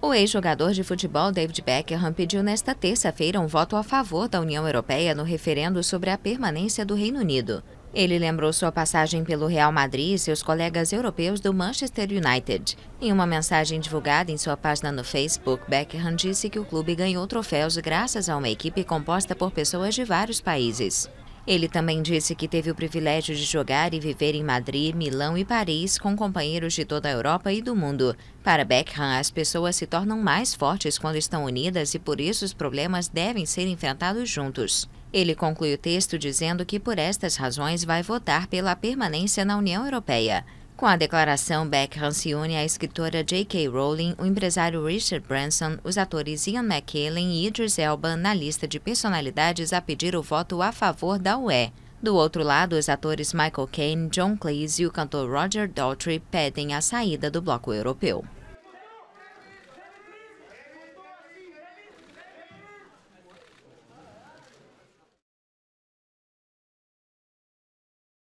O ex-jogador de futebol David Beckham pediu nesta terça-feira um voto a favor da União Europeia no referendo sobre a permanência do Reino Unido. Ele lembrou sua passagem pelo Real Madrid e seus colegas europeus do Manchester United. Em uma mensagem divulgada em sua página no Facebook, Beckham disse que o clube ganhou troféus graças a uma equipe composta por pessoas de vários países. Ele também disse que teve o privilégio de jogar e viver em Madrid, Milão e Paris com companheiros de toda a Europa e do mundo. Para Beckham, as pessoas se tornam mais fortes quando estão unidas e por isso os problemas devem ser enfrentados juntos. Ele conclui o texto dizendo que por estas razões vai votar pela permanência na União Europeia. Com a declaração, Beckham se une à escritora J.K. Rowling, o empresário Richard Branson, os atores Ian McKellen e Idris Elba na lista de personalidades a pedir o voto a favor da UE. Do outro lado, os atores Michael Caine, John Cleese e o cantor Roger Daltrey pedem a saída do bloco europeu.